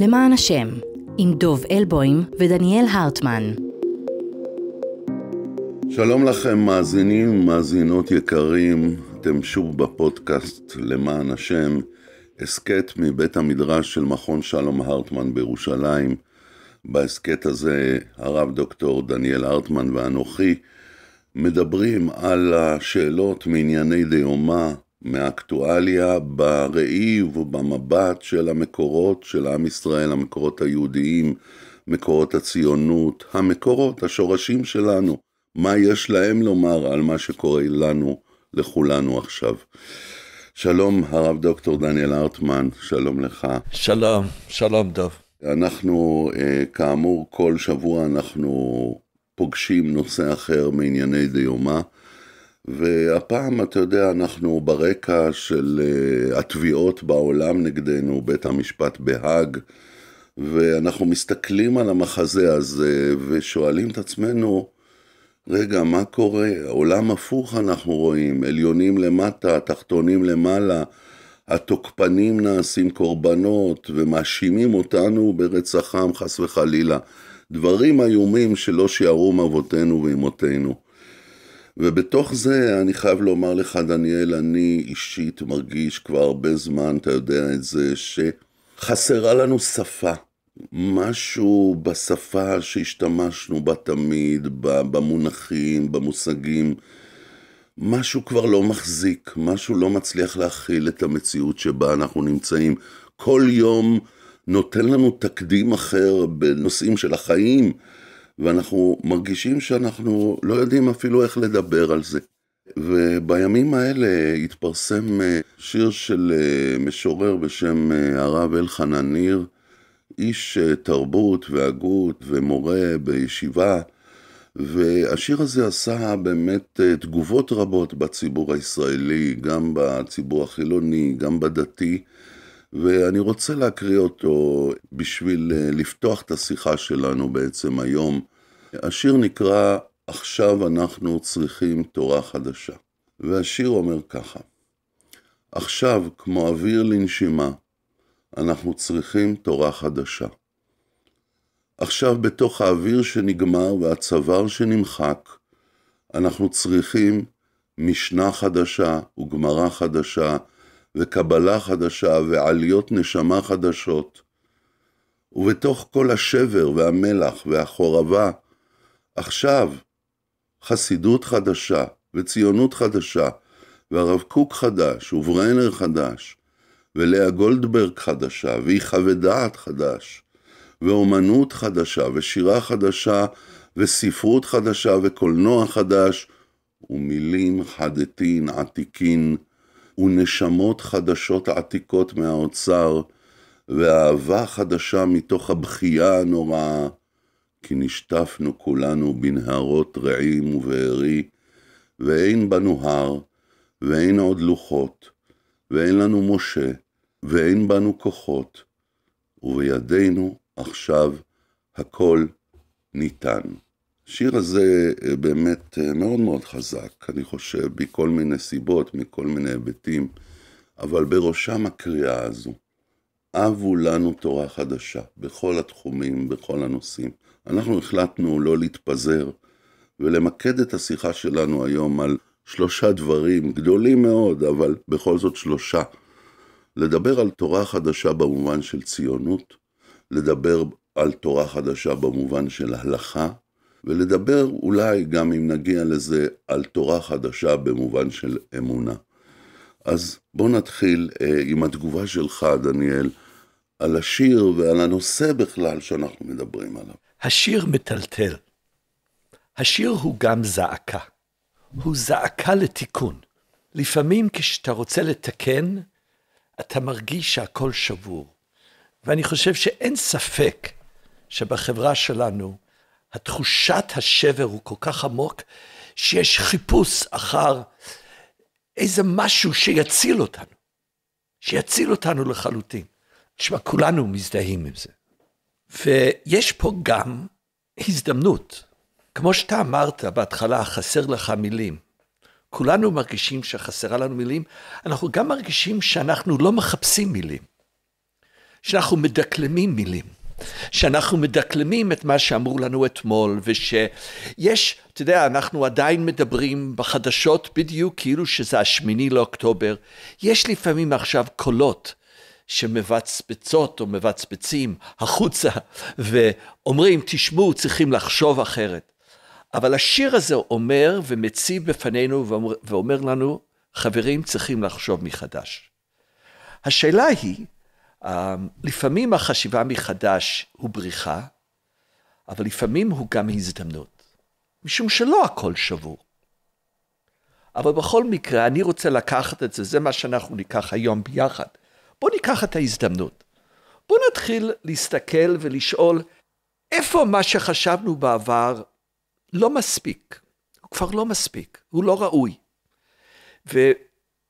למען השם, עם דוב אלבוים ודניאל הרטמן. שלום לכם, מאזינים ומאזינות יקרים, אתם שוב בפודקאסט למען השם, הסכת מבית המדרש של מכון שלום הרטמן בירושלים. בהסכת הזה הרב דוקטור דניאל הרטמן ואנוכי מדברים על השאלות מענייני דיומא מהאקטואליה בראי ובמבט של המקורות של עם ישראל, המקורות היהודיים, מקורות הציונות, המקורות, השורשים שלנו, מה יש להם לומר על מה שקורה לנו, לכולנו עכשיו. שלום, הרב דוקטור דניאל ארטמן, שלום לך. שלום, שלום דב. אנחנו, אה, כאמור, כל שבוע אנחנו פוגשים נושא אחר מענייני דיומא. והפעם, אתה יודע, אנחנו ברקע של אה, התביעות בעולם נגדנו, בית המשפט בהאג, ואנחנו מסתכלים על המחזה הזה ושואלים את עצמנו, רגע, מה קורה? עולם הפוך אנחנו רואים, עליונים למטה, תחתונים למעלה, התוקפנים נעשים קורבנות ומאשימים אותנו ברצחם, חס וחלילה. דברים איומים שלא שיערו מאבותינו ואימותינו. ובתוך זה אני חייב לומר לך, דניאל, אני אישית מרגיש כבר הרבה זמן, אתה יודע את זה, שחסרה לנו שפה. משהו בשפה שהשתמשנו בה תמיד, במונחים, במושגים, משהו כבר לא מחזיק, משהו לא מצליח להכיל את המציאות שבה אנחנו נמצאים. כל יום נותן לנו תקדים אחר בנושאים של החיים. ואנחנו מרגישים שאנחנו לא יודעים אפילו איך לדבר על זה. ובימים האלה התפרסם אה, שיר של אה, משורר בשם אה, הרב אלחנן ניר, איש תרבות והגות ומורה בישיבה, והשיר הזה עשה באמת תגובות רבות בציבור הישראלי, גם בציבור החילוני, גם בדתי, ואני רוצה להקריא אותו בשביל לפתוח את השיחה שלנו בעצם היום השיר נקרא "עכשיו אנחנו צריכים תורה חדשה", והשיר אומר ככה: עכשיו, כמו אוויר לנשימה, אנחנו צריכים תורה חדשה. עכשיו, בתוך האוויר שנגמר והצוואר שנמחק, אנחנו צריכים משנה חדשה וגמרה חדשה וקבלה חדשה ועליות נשמה חדשות. ובתוך כל השבר והמלח והחורבה, עכשיו חסידות חדשה וציונות חדשה והרב קוק חדש ובריינר חדש ולאה גולדברג חדשה ויחווה דעת חדש ואומנות חדשה ושירה חדשה וספרות חדשה וקולנוע חדש ומילים חדתין עתיקין ונשמות חדשות עתיקות מהאוצר ואהבה חדשה מתוך הבכייה הנוראה כי נשטפנו כולנו בנהרות רעים ובארי, ואין בנו הר, ואין עוד לוחות, ואין לנו משה, ואין בנו כוחות, ובידינו עכשיו הכל ניתן. השיר הזה אה, באמת אה, מאוד מאוד חזק, אני חושב, מכל מיני סיבות, מכל מיני היבטים, אבל בראשם הקריאה הזו. הבו לנו תורה חדשה, בכל התחומים, בכל הנושאים. אנחנו החלטנו לא להתפזר, ולמקד את השיחה שלנו היום על שלושה דברים, גדולים מאוד, אבל בכל זאת שלושה. לדבר על תורה חדשה במובן של ציונות, לדבר על תורה חדשה במובן של הלכה, ולדבר אולי, גם אם נגיע לזה, על תורה חדשה במובן של אמונה. אז בוא נתחיל אה, עם התגובה שלך, דניאל, על השיר ועל הנושא בכלל שאנחנו מדברים עליו. השיר מטלטל. השיר הוא גם זעקה. הוא זעקה לתיקון. לפעמים כשאתה רוצה לתקן, אתה מרגיש שהכל שבור. ואני חושב שאין ספק שבחברה שלנו, התחושת השבר הוא כל כך עמוק, שיש חיפוש אחר איזה משהו שיציל אותנו, שיציל אותנו לחלוטין. תשמע, כולנו מזדהים עם זה. ויש פה גם הזדמנות. כמו שאתה אמרת בהתחלה, חסר לך מילים. כולנו מרגישים שחסרה לנו מילים, אנחנו גם מרגישים שאנחנו לא מחפשים מילים, שאנחנו מדקלמים מילים. שאנחנו מדקלמים את מה שאמרו לנו אתמול, ושיש, אתה יודע, אנחנו עדיין מדברים בחדשות בדיוק כאילו שזה השמיני לאוקטובר. יש לפעמים עכשיו קולות שמבצבצות או מבצבצים החוצה ואומרים, תשמעו, צריכים לחשוב אחרת. אבל השיר הזה אומר ומציב בפנינו ואומר לנו, חברים, צריכים לחשוב מחדש. השאלה היא, אמ, לפעמים החשיבה מחדש הוא בריחה, אבל לפעמים הוא גם הזדמנות, משום שלא הכל שבור. אבל בכל מקרה, אני רוצה לקחת את זה, זה מה שאנחנו ניקח היום ביחד. בואו ניקח את ההזדמנות. בואו נתחיל להסתכל ולשאול, איפה מה שחשבנו בעבר לא מספיק? הוא כבר לא מספיק, הוא לא ראוי.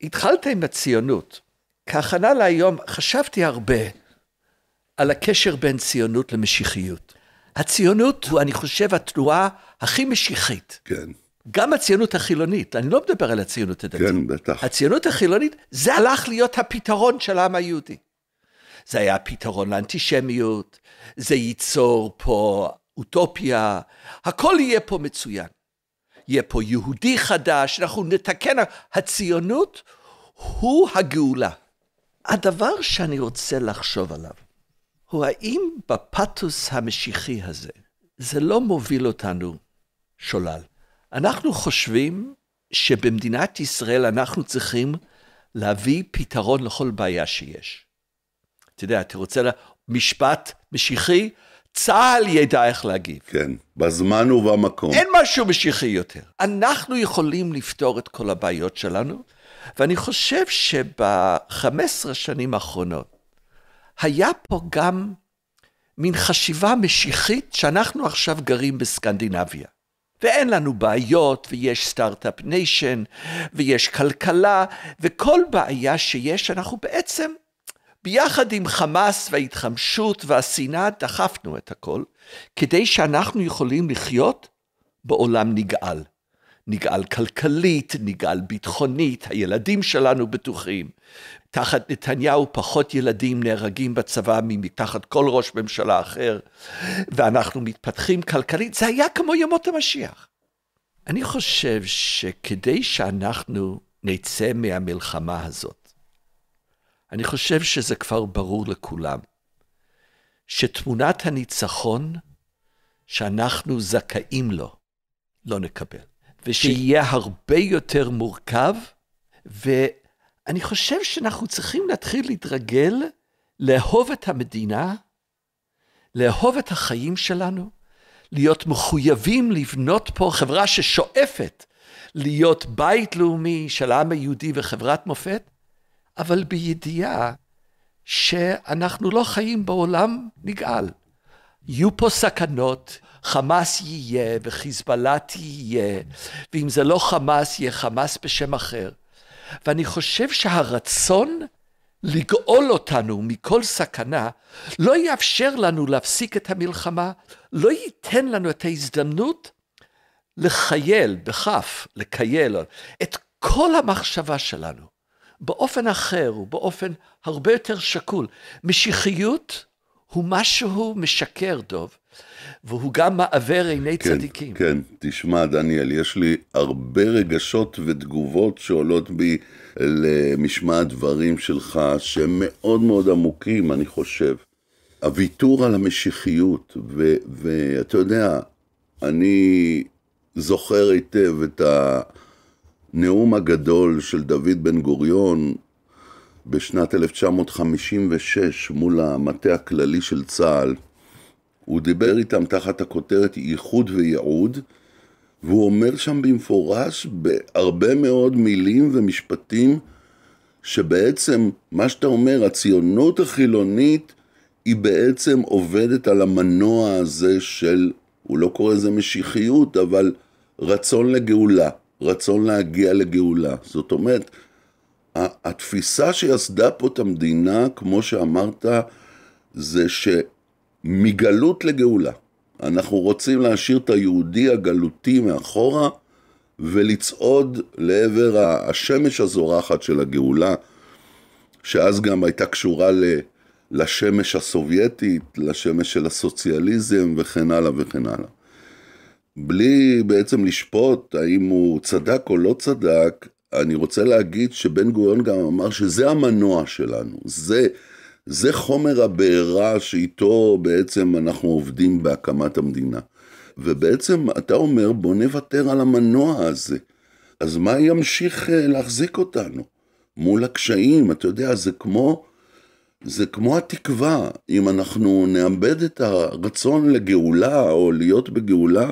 והתחלת עם הציונות. כהכנה להיום חשבתי הרבה על הקשר בין ציונות למשיחיות. הציונות הוא, אני חושב, התנועה הכי משיחית. כן. גם הציונות החילונית, אני לא מדבר על הציונות הדתית. כן, בטח. הציונות החילונית, זה הלך להיות הפתרון של העם היהודי. זה היה הפתרון לאנטישמיות, זה ייצור פה אוטופיה, הכל יהיה פה מצוין. יהיה פה יהודי חדש, אנחנו נתקן. הציונות הוא הגאולה. הדבר שאני רוצה לחשוב עליו הוא האם בפתוס המשיחי הזה זה לא מוביל אותנו שולל. אנחנו חושבים שבמדינת ישראל אנחנו צריכים להביא פתרון לכל בעיה שיש. אתה יודע, אתה רוצה לה, משפט משיחי, צה"ל ידע איך להגיב. כן, בזמן ובמקום. אין משהו משיחי יותר. אנחנו יכולים לפתור את כל הבעיות שלנו, ואני חושב שב-15 שנים האחרונות היה פה גם מין חשיבה משיחית שאנחנו עכשיו גרים בסקנדינביה. ואין לנו בעיות, ויש סטארט-אפ ניישן, ויש כלכלה, וכל בעיה שיש, אנחנו בעצם, ביחד עם חמאס וההתחמשות והשנאה, דחפנו את הכל, כדי שאנחנו יכולים לחיות בעולם נגעל. נגעל כלכלית, נגעל ביטחונית, הילדים שלנו בטוחים. תחת נתניהו פחות ילדים נהרגים בצבא מתחת כל ראש ממשלה אחר, ואנחנו מתפתחים כלכלית. זה היה כמו ימות המשיח. אני חושב שכדי שאנחנו נצא מהמלחמה הזאת, אני חושב שזה כבר ברור לכולם, שתמונת הניצחון שאנחנו זכאים לו, לא נקבל. ושיהיה הרבה יותר מורכב, ואני חושב שאנחנו צריכים להתחיל להתרגל לאהוב את המדינה, לאהוב את החיים שלנו, להיות מחויבים לבנות פה חברה ששואפת להיות בית לאומי של העם היהודי וחברת מופת, אבל בידיעה שאנחנו לא חיים בעולם נגעל. יהיו פה סכנות, חמאס יהיה וחיזבאללה תהיה, ואם זה לא חמאס, יהיה חמאס בשם אחר. ואני חושב שהרצון לגאול אותנו מכל סכנה, לא יאפשר לנו להפסיק את המלחמה, לא ייתן לנו את ההזדמנות לחייל, בכף, לקייל, את כל המחשבה שלנו, באופן אחר ובאופן הרבה יותר שקול. משיחיות הוא משהו משקר, דוב, והוא גם מעוור עיני כן, צדיקים. כן, תשמע, דניאל, יש לי הרבה רגשות ותגובות שעולות בי למשמע הדברים שלך, שהם מאוד מאוד עמוקים, אני חושב. הוויתור על המשיחיות, ואתה יודע, אני זוכר היטב את הנאום הגדול של דוד בן גוריון, בשנת 1956 מול המטה הכללי של צה"ל. הוא דיבר איתם תחת הכותרת ייחוד וייעוד, והוא אומר שם במפורש בהרבה מאוד מילים ומשפטים שבעצם מה שאתה אומר, הציונות החילונית היא בעצם עובדת על המנוע הזה של, הוא לא קורא לזה משיחיות, אבל רצון לגאולה, רצון להגיע לגאולה. זאת אומרת, התפיסה שיסדה פה את המדינה, כמו שאמרת, זה שמגלות לגאולה. אנחנו רוצים להשאיר את היהודי הגלותי מאחורה ולצעוד לעבר השמש הזורחת של הגאולה, שאז גם הייתה קשורה לשמש הסובייטית, לשמש של הסוציאליזם וכן הלאה וכן הלאה. בלי בעצם לשפוט האם הוא צדק או לא צדק, אני רוצה להגיד שבן גוריון גם אמר שזה המנוע שלנו, זה, זה חומר הבעירה שאיתו בעצם אנחנו עובדים בהקמת המדינה. ובעצם אתה אומר בוא נוותר על המנוע הזה, אז מה ימשיך אה, להחזיק אותנו? מול הקשיים, אתה יודע, זה כמו, זה כמו התקווה, אם אנחנו נאבד את הרצון לגאולה או להיות בגאולה,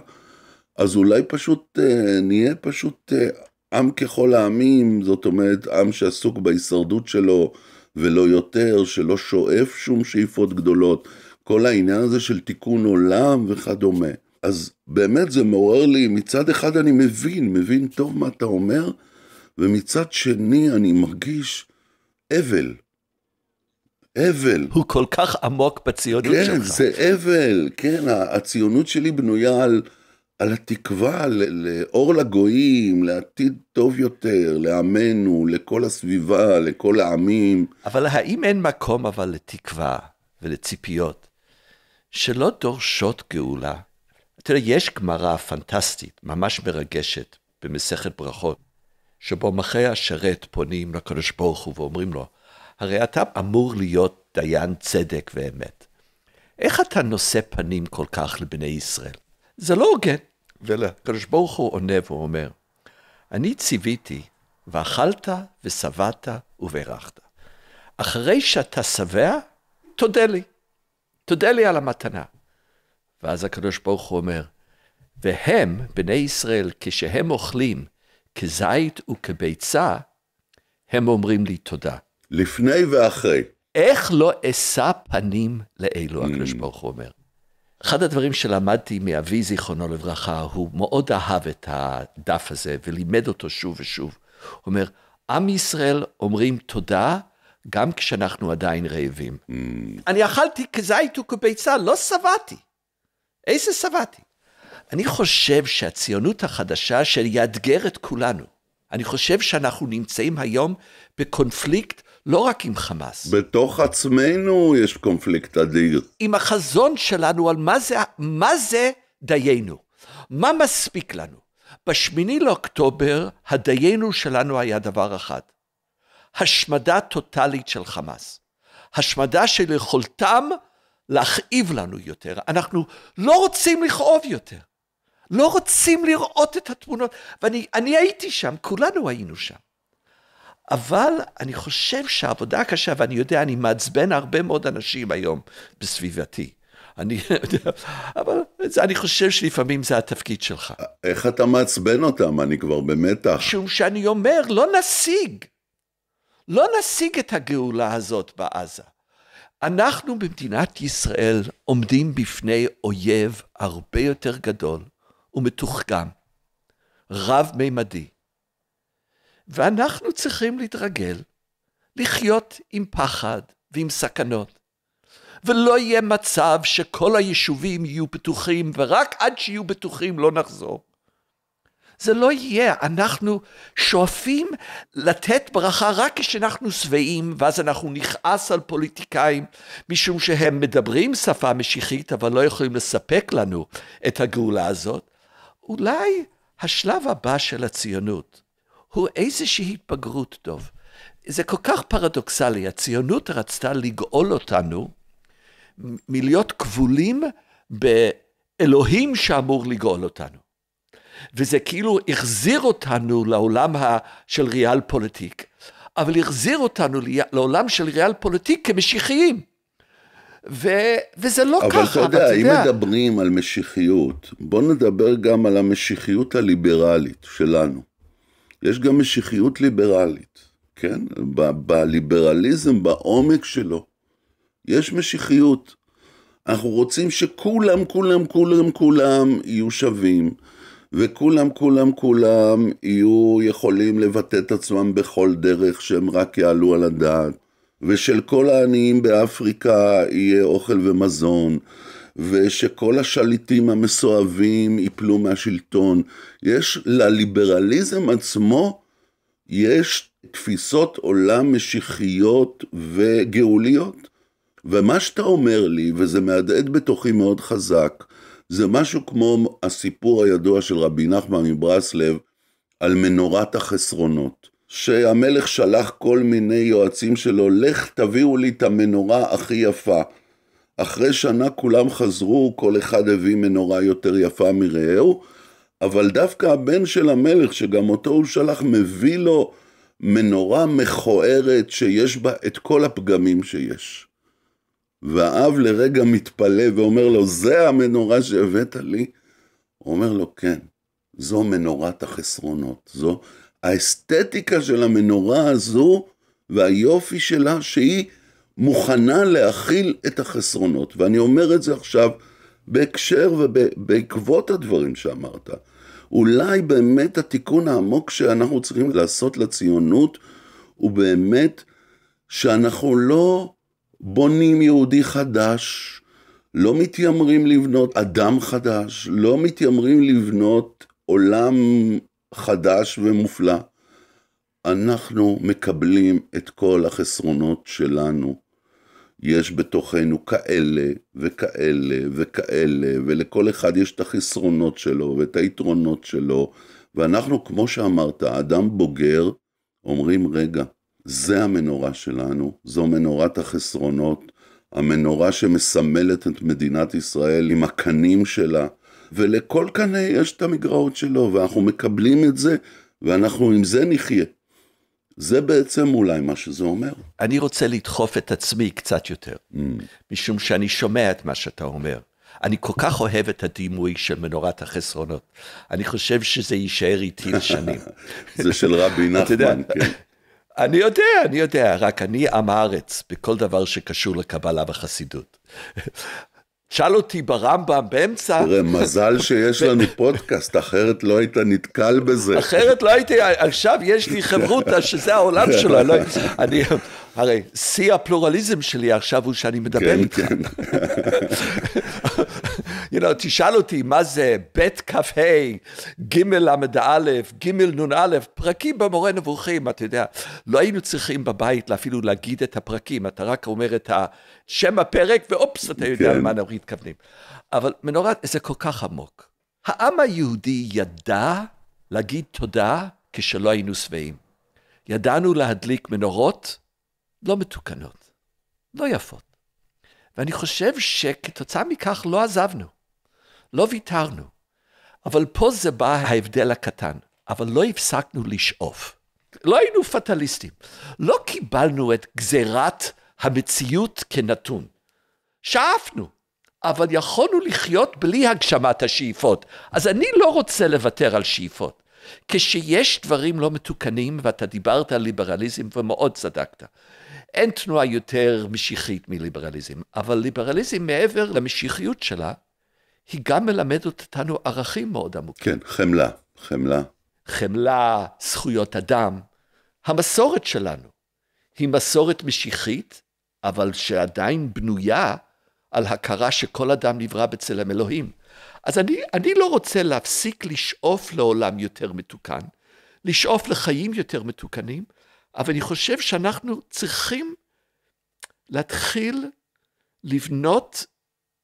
אז אולי פשוט אה, נהיה פשוט אה, עם ככל העמים, זאת אומרת, עם שעסוק בהישרדות שלו ולא יותר, שלא שואף שום שאיפות גדולות, כל העניין הזה של תיקון עולם וכדומה. אז באמת זה מעורר לי, מצד אחד אני מבין, מבין טוב מה אתה אומר, ומצד שני אני מרגיש אבל. אבל. הוא כל כך עמוק בציונות כן, שלך. כן, זה אבל, כן, הציונות שלי בנויה על על התקווה לאור לגויים, לעתיד טוב יותר, לעמנו, לכל הסביבה, לכל העמים. אבל האם אין מקום אבל לתקווה ולציפיות שלא דורשות גאולה? אתה יודע, יש גמרא פנטסטית, ממש מרגשת, במסכת ברכות, שבו מחי השרת פונים לקדוש ברוך הוא ואומרים לו, הרי אתה אמור להיות דיין צדק ואמת. איך אתה נושא פנים כל כך לבני ישראל? זה לא הוגן. ולקדוש ברוך הוא עונה ואומר, אני ציוויתי, ואכלת ושבעת וברכת. אחרי שאתה שבע, תודה לי. תודה לי על המתנה. ואז הקדוש ברוך הוא אומר, והם, בני ישראל, כשהם אוכלים כזית וכביצה, הם אומרים לי תודה. לפני ואחרי. איך לא אשא פנים לאלו, הקדוש mm. ברוך הוא אומר. אחד הדברים שלמדתי מאבי, זיכרונו לברכה, הוא מאוד אהב את הדף הזה ולימד אותו שוב ושוב. הוא אומר, עם ישראל אומרים תודה גם כשאנחנו עדיין רעבים. Mm. אני אכלתי כזית וכביצה, לא שבעתי. איזה שבעתי? אני חושב שהציונות החדשה שיאתגר את כולנו, אני חושב שאנחנו נמצאים היום בקונפליקט לא רק עם חמאס. בתוך עצמנו יש קונפליקט אדיר. עם החזון שלנו על מה זה, מה זה דיינו, מה מספיק לנו. בשמיני לאוקטובר הדיינו שלנו היה דבר אחד, השמדה טוטאלית של חמאס. השמדה של יכולתם להכאיב לנו יותר. אנחנו לא רוצים לכאוב יותר. לא רוצים לראות את התמונות. ואני הייתי שם, כולנו היינו שם. אבל אני חושב שהעבודה הקשה, ואני יודע, אני מעצבן הרבה מאוד אנשים היום בסביבתי. אני יודע, אבל זה, אני חושב שלפעמים זה התפקיד שלך. איך אתה מעצבן אותם? אני כבר במתח. משום שאני אומר, לא נשיג. לא נשיג את הגאולה הזאת בעזה. אנחנו במדינת ישראל עומדים בפני אויב הרבה יותר גדול ומתוחכם, רב-מימדי. ואנחנו צריכים להתרגל, לחיות עם פחד ועם סכנות. ולא יהיה מצב שכל היישובים יהיו בטוחים, ורק עד שיהיו בטוחים לא נחזור. זה לא יהיה, אנחנו שואפים לתת ברכה רק כשאנחנו שבעים, ואז אנחנו נכעס על פוליטיקאים, משום שהם מדברים שפה משיחית, אבל לא יכולים לספק לנו את הגאולה הזאת. אולי השלב הבא של הציונות הוא איזושהי התבגרות טוב. זה כל כך פרדוקסלי, הציונות רצתה לגאול אותנו מלהיות כבולים באלוהים שאמור לגאול אותנו. וזה כאילו החזיר אותנו לעולם של ריאל פוליטיק, אבל החזיר אותנו לעולם של ריאל פוליטיק כמשיחיים. ו... וזה לא אבל ככה, אבל אתה יודע, אם יודע... מדברים על משיחיות, בוא נדבר גם על המשיחיות הליברלית שלנו. יש גם משיחיות ליברלית, כן? בליברליזם, בעומק שלו, יש משיחיות. אנחנו רוצים שכולם, כולם, כולם, כולם יהיו שווים, וכולם, כולם, כולם יהיו יכולים לבטא את עצמם בכל דרך שהם רק יעלו על הדעת, ושל כל העניים באפריקה יהיה אוכל ומזון, ושכל השליטים המסואבים ייפלו מהשלטון. יש לליברליזם עצמו, יש תפיסות עולם משיחיות וגאוליות. ומה שאתה אומר לי, וזה מהדהד בתוכי מאוד חזק, זה משהו כמו הסיפור הידוע של רבי נחמן מברסלב על מנורת החסרונות. שהמלך שלח כל מיני יועצים שלו, לך תביאו לי את המנורה הכי יפה. אחרי שנה כולם חזרו, כל אחד הביא מנורה יותר יפה מרעהו, אבל דווקא הבן של המלך, שגם אותו הוא שלח, מביא לו מנורה מכוערת שיש בה את כל הפגמים שיש. והאב לרגע מתפלא ואומר לו, זה המנורה שהבאת לי? הוא אומר לו, כן, זו מנורת החסרונות, זו האסתטיקה של המנורה הזו והיופי שלה, שהיא מוכנה להכיל את החסרונות. ואני אומר את זה עכשיו בהקשר ובעקבות הדברים שאמרת. אולי באמת התיקון העמוק שאנחנו צריכים לעשות לציונות הוא באמת שאנחנו לא בונים יהודי חדש, לא מתיימרים לבנות אדם חדש, לא מתיימרים לבנות עולם חדש ומופלא. אנחנו מקבלים את כל החסרונות שלנו יש בתוכנו כאלה וכאלה וכאלה, ולכל אחד יש את החסרונות שלו ואת היתרונות שלו, ואנחנו, כמו שאמרת, אדם בוגר, אומרים, רגע, זה המנורה שלנו, זו מנורת החסרונות, המנורה שמסמלת את מדינת ישראל עם הקנים שלה, ולכל קנה יש את המגרעות שלו, ואנחנו מקבלים את זה, ואנחנו עם זה נחיה. זה בעצם אולי מה שזה אומר. אני רוצה לדחוף את עצמי קצת יותר, mm. משום שאני שומע את מה שאתה אומר. אני כל כך אוהב את הדימוי של מנורת החסרונות. אני חושב שזה יישאר איתי לשנים. זה של רבי נחמן, כן. אני יודע, אני יודע, רק אני עם הארץ בכל דבר שקשור לקבלה וחסידות. שאל אותי ברמב"ם באמצע. תראה, מזל שיש לנו פודקאסט, אחרת לא היית נתקל בזה. אחרת לא הייתי, עכשיו יש לי חברותא שזה העולם שלו, לא, אני, הרי שיא הפלורליזם שלי עכשיו הוא שאני מדבר כן, איתך. כן, כן. you know, תשאל אותי מה זה בית כ"ה, ג' ל"א, ג' נ"א, פרקים במורה נבוכים, אתה יודע, לא היינו צריכים בבית אפילו להגיד את הפרקים, אתה רק אומר את שם הפרק, ואופס, אתה יודע כן. למה אנחנו מתכוונים. אבל מנורת, זה כל כך עמוק. העם היהודי ידע להגיד תודה כשלא היינו שבעים. ידענו להדליק מנורות לא מתוקנות, לא יפות. ואני חושב שכתוצאה מכך לא עזבנו. לא ויתרנו. אבל פה זה בא ההבדל הקטן, אבל לא הפסקנו לשאוף. לא היינו פטליסטים. לא קיבלנו את גזירת המציאות כנתון. שאפנו, אבל יכולנו לחיות בלי הגשמת השאיפות. אז אני לא רוצה לוותר על שאיפות. כשיש דברים לא מתוקנים, ואתה דיברת על ליברליזם ומאוד צדקת, אין תנועה יותר משיחית מליברליזם, אבל ליברליזם מעבר למשיחיות שלה, היא גם מלמדת אותנו ערכים מאוד עמוקים. כן, חמלה, חמלה. חמלה, זכויות אדם. המסורת שלנו היא מסורת משיחית, אבל שעדיין בנויה על הכרה שכל אדם נברא בצלם אלוהים. אז אני, אני לא רוצה להפסיק לשאוף לעולם יותר מתוקן, לשאוף לחיים יותר מתוקנים, אבל אני חושב שאנחנו צריכים להתחיל לבנות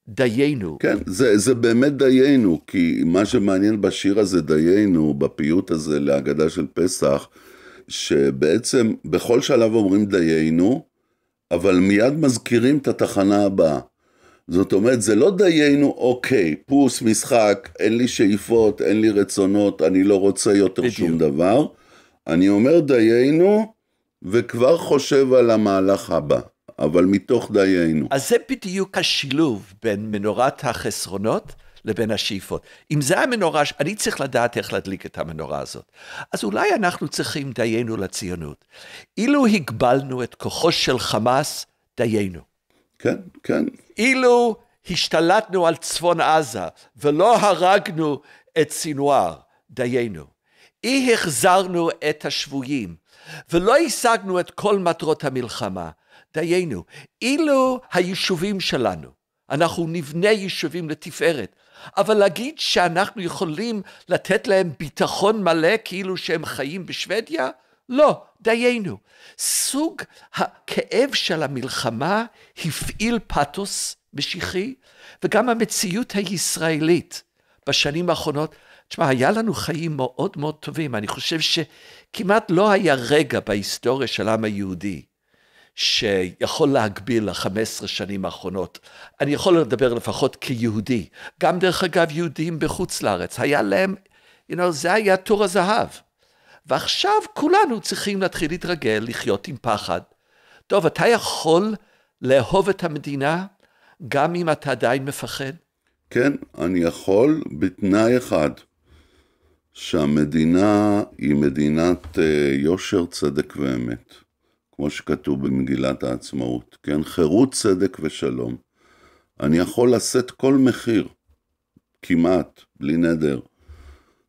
דיינו. כן, זה, זה באמת דיינו, כי מה שמעניין בשיר הזה דיינו, בפיוט הזה להגדה של פסח, שבעצם בכל שלב אומרים דיינו, אבל מיד מזכירים את התחנה הבאה. זאת אומרת, זה לא דיינו, אוקיי, פוס, משחק, אין לי שאיפות, אין לי רצונות, אני לא רוצה יותר בדיוק. שום דבר. אני אומר דיינו, וכבר חושב על המהלך הבא. אבל מתוך דיינו. אז זה בדיוק השילוב בין מנורת החסרונות לבין השאיפות. אם זה המנורה, אני צריך לדעת איך להדליק את המנורה הזאת. אז אולי אנחנו צריכים דיינו לציונות. אילו הגבלנו את כוחו של חמאס, דיינו. כן, כן. אילו השתלטנו על צפון עזה ולא הרגנו את סינואר, דיינו. אי החזרנו את השבויים ולא השגנו את כל מטרות המלחמה, דיינו, אילו היישובים שלנו, אנחנו נבנה יישובים לתפארת, אבל להגיד שאנחנו יכולים לתת להם ביטחון מלא כאילו שהם חיים בשוודיה? לא, דיינו. סוג הכאב של המלחמה הפעיל פתוס משיחי, וגם המציאות הישראלית בשנים האחרונות, תשמע, היה לנו חיים מאוד מאוד טובים. אני חושב שכמעט לא היה רגע בהיסטוריה של העם היהודי שיכול להגביל ל-15 שנים האחרונות. אני יכול לדבר לפחות כיהודי. גם דרך אגב יהודים בחוץ לארץ, היה להם, you know, זה היה תור הזהב. ועכשיו כולנו צריכים להתחיל להתרגל, לחיות עם פחד. טוב, אתה יכול לאהוב את המדינה גם אם אתה עדיין מפחד? כן, אני יכול בתנאי אחד, שהמדינה היא מדינת אה, יושר, צדק ואמת. כמו שכתוב במגילת העצמאות, כן? חירות, צדק ושלום. אני יכול לשאת כל מחיר, כמעט, בלי נדר,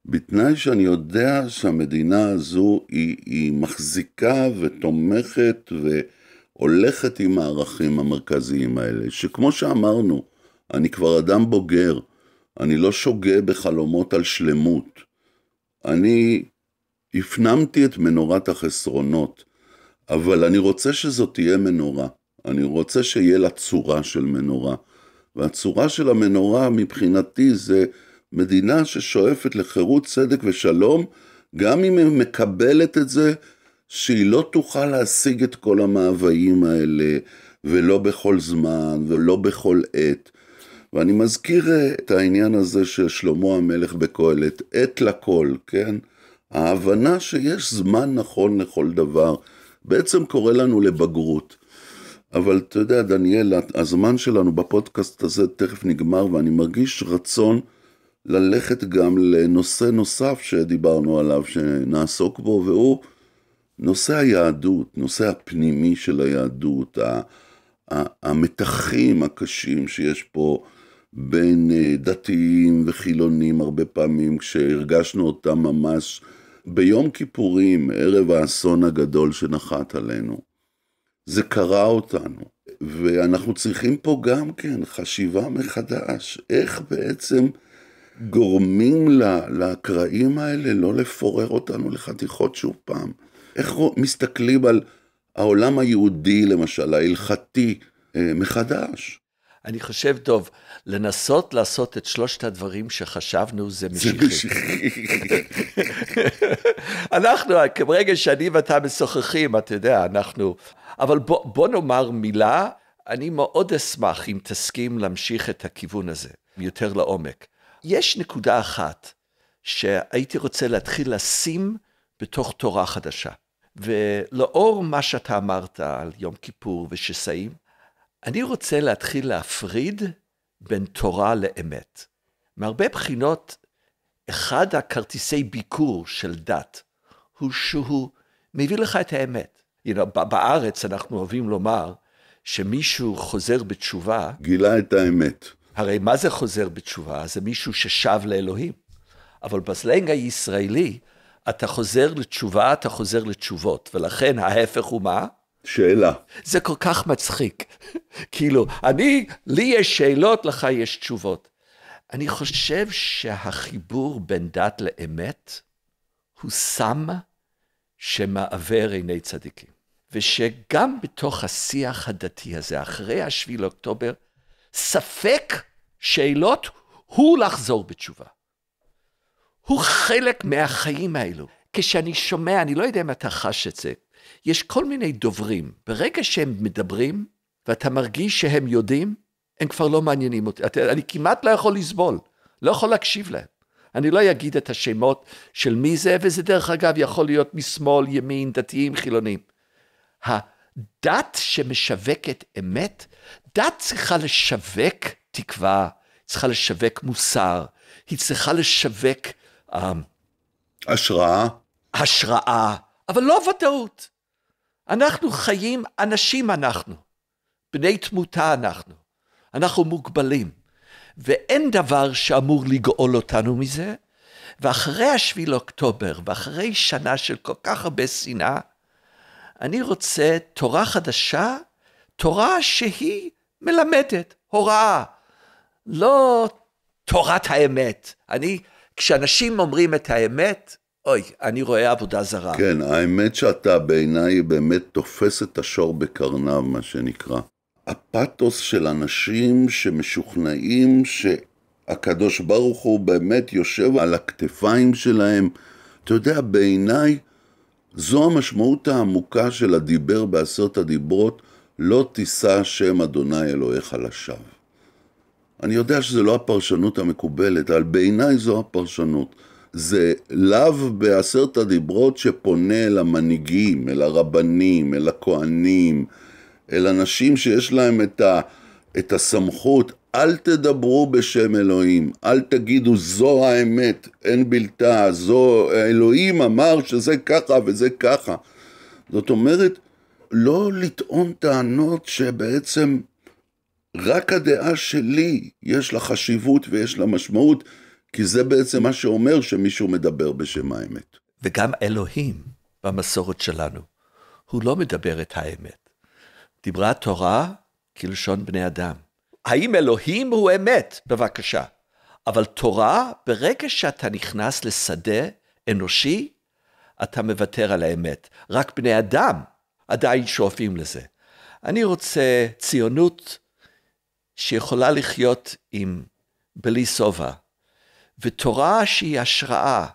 בתנאי שאני יודע שהמדינה הזו היא, היא מחזיקה ותומכת והולכת עם הערכים המרכזיים האלה, שכמו שאמרנו, אני כבר אדם בוגר, אני לא שוגה בחלומות על שלמות. אני הפנמתי את מנורת החסרונות. אבל אני רוצה שזאת תהיה מנורה. אני רוצה שיהיה לה צורה של מנורה. והצורה של המנורה מבחינתי זה מדינה ששואפת לחירות, צדק ושלום, גם אם היא מקבלת את זה, שהיא לא תוכל להשיג את כל המאוויים האלה, ולא בכל זמן, ולא בכל עת. ואני מזכיר אה, את העניין הזה של שלמה המלך בקהלת, עת לכל, כן? ההבנה שיש זמן נכון לכל דבר, בעצם קורא לנו לבגרות. אבל אתה יודע, דניאל, הזמן שלנו בפודקאסט הזה תכף נגמר, ואני מרגיש רצון ללכת גם לנושא נוסף שדיברנו עליו, שנעסוק בו, והוא נושא היהדות, נושא הפנימי של היהדות, המתחים הקשים שיש פה בין אה, דתיים וחילונים הרבה פעמים, כשהרגשנו אותם ממש ביום כיפורים, ערב האסון הגדול שנחת עלינו, זה קרע אותנו, ואנחנו צריכים פה גם כן חשיבה מחדש, איך בעצם גורמים לה, לקרעים האלה לא לפורר אותנו לחתיכות שוב פעם. איך מסתכלים על העולם היהודי, למשל, ההלכתי, אה, מחדש. אני חושב, טוב, לנסות לעשות את שלושת הדברים שחשבנו זה משיחי. אנחנו, ברגע שאני ואתה משוחחים, אתה יודע, אנחנו... אבל בוא, בוא נאמר מילה, אני מאוד אשמח אם תסכים להמשיך את הכיוון הזה, יותר לעומק. יש נקודה אחת שהייתי רוצה להתחיל לשים בתוך תורה חדשה. ולאור מה שאתה אמרת על יום כיפור ושסעים, אני רוצה להתחיל להפריד בין תורה לאמת. מהרבה בחינות, אחד הכרטיסי ביקור של דת הוא שהוא מביא לך את האמת. You know, בארץ אנחנו אוהבים לומר שמישהו חוזר בתשובה... גילה את האמת. הרי מה זה חוזר בתשובה? זה מישהו ששב לאלוהים. אבל בסלנג הישראלי, אתה חוזר לתשובה, אתה חוזר לתשובות, ולכן ההפך הוא מה? שאלה. זה כל כך מצחיק. כאילו, אני, לי יש שאלות, לך יש תשובות. אני חושב שהחיבור בין דת לאמת הוא סם שמעוור עיני צדיקים. ושגם בתוך השיח הדתי הזה, אחרי השביל אוקטובר, ספק שאלות הוא לחזור בתשובה. הוא חלק מהחיים האלו. כשאני שומע, אני לא יודע אם אתה חש את זה, יש כל מיני דוברים. ברגע שהם מדברים, ואתה מרגיש שהם יודעים, הם כבר לא מעניינים אותי. אתה, אני כמעט לא יכול לסבול, לא יכול להקשיב להם. אני לא אגיד את השמות של מי זה, וזה דרך אגב יכול להיות משמאל, ימין, דתיים, חילונים. הדת שמשווקת אמת, דת צריכה לשווק תקווה, היא צריכה לשווק מוסר, היא צריכה לשווק... אה, השראה. השראה, אבל לא ודאות. אנחנו חיים, אנשים אנחנו, בני תמותה אנחנו, אנחנו מוגבלים, ואין דבר שאמור לגאול אותנו מזה, ואחרי השביל אוקטובר, ואחרי שנה של כל כך הרבה שנאה, אני רוצה תורה חדשה, תורה שהיא מלמדת, הוראה, לא תורת האמת. אני, כשאנשים אומרים את האמת, אוי, אני רואה עבודה זרה. כן, האמת שאתה בעיניי באמת תופס את השור בקרניו, מה שנקרא. הפתוס של אנשים שמשוכנעים שהקדוש ברוך הוא באמת יושב על הכתפיים שלהם. אתה יודע, בעיניי זו המשמעות העמוקה של הדיבר בעשרת הדיברות, לא תישא השם אדוני אלוהיך לשווא. אני יודע שזו לא הפרשנות המקובלת, אבל בעיניי זו הפרשנות. זה לאו בעשרת הדיברות שפונה אל המנהיגים, אל הרבנים, אל הכוהנים, אל אנשים שיש להם את, ה, את הסמכות. אל תדברו בשם אלוהים, אל תגידו זו האמת, אין בלתה, זו, אלוהים אמר שזה ככה וזה ככה. זאת אומרת, לא לטעון טענות שבעצם רק הדעה שלי יש לה חשיבות ויש לה משמעות. כי זה בעצם מה שאומר שמישהו מדבר בשם האמת. וגם אלוהים במסורת שלנו, הוא לא מדבר את האמת. דיברה תורה כלשון בני אדם. האם אלוהים הוא אמת? בבקשה. אבל תורה, ברגע שאתה נכנס לשדה אנושי, אתה מוותר על האמת. רק בני אדם עדיין שואפים לזה. אני רוצה ציונות שיכולה לחיות עם בלי שובע, ותורה שהיא השראה,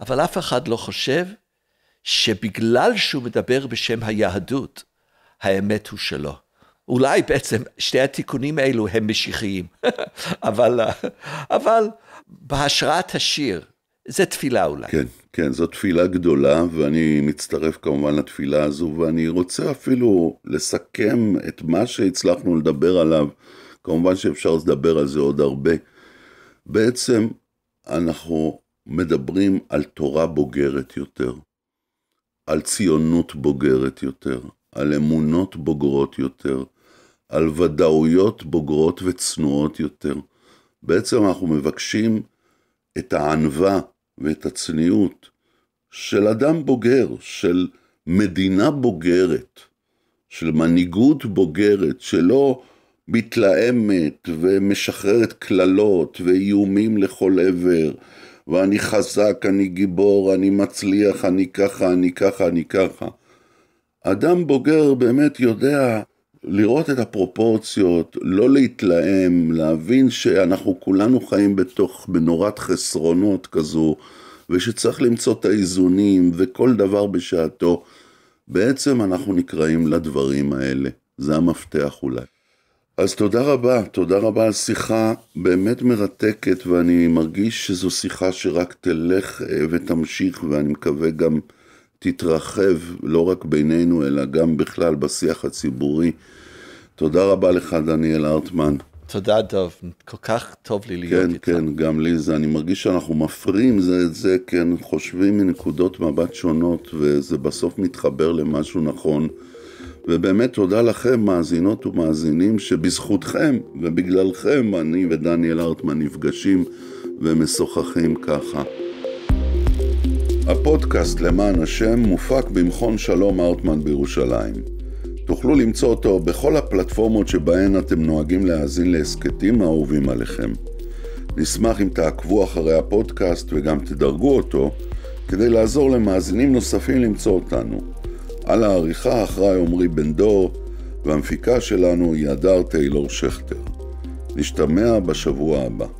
אבל אף אחד לא חושב שבגלל שהוא מדבר בשם היהדות, האמת הוא שלו. אולי בעצם שני התיקונים האלו הם משיחיים, אבל, אבל בהשראת השיר, זה תפילה אולי. כן, כן, זו תפילה גדולה, ואני מצטרף כמובן לתפילה הזו, ואני רוצה אפילו לסכם את מה שהצלחנו לדבר עליו. כמובן שאפשר לדבר על זה עוד הרבה. בעצם אנחנו מדברים על תורה בוגרת יותר, על ציונות בוגרת יותר, על אמונות בוגרות יותר, על ודאויות בוגרות וצנועות יותר. בעצם אנחנו מבקשים את הענווה ואת הצניעות של אדם בוגר, של מדינה בוגרת, של מנהיגות בוגרת, שלא מתלהמת ומשחררת קללות ואיומים לכל עבר ואני חזק, אני גיבור, אני מצליח, אני ככה, אני ככה, אני ככה. אדם בוגר באמת יודע לראות את הפרופורציות, לא להתלהם, להבין שאנחנו כולנו חיים בתוך מנורת חסרונות כזו, ושצריך למצוא את האיזונים וכל דבר בשעתו. בעצם אנחנו נקראים לדברים האלה, זה המפתח אולי. אז תודה רבה, תודה רבה על שיחה באמת מרתקת ואני מרגיש שזו שיחה שרק תלך אה, ותמשיך ואני מקווה גם תתרחב לא רק בינינו אלא גם בכלל בשיח הציבורי. תודה רבה לך דניאל ארטמן. תודה דב, כל כך טוב לי להיות כן, איתך. כן, כן, גם לי זה, אני מרגיש שאנחנו מפרים זה את זה, כן, חושבים מנקודות מבט שונות וזה בסוף מתחבר למשהו נכון. ובאמת תודה לכם, מאזינות ומאזינים, שבזכותכם ובגללכם אני ודניאל ארטמן נפגשים ומשוחחים ככה. הפודקאסט למען השם מופק במכון שלום ארטמן בירושלים. תוכלו למצוא אותו בכל הפלטפורמות שבהן אתם נוהגים להאזין להסכתים האהובים עליכם. נשמח אם תעקבו אחרי הפודקאסט וגם תדרגו אותו, כדי לעזור למאזינים נוספים למצוא אותנו. על העריכה אחראי עמרי בן דור, והמפיקה שלנו היא הדר טיילור שכטר. נשתמע בשבוע הבא.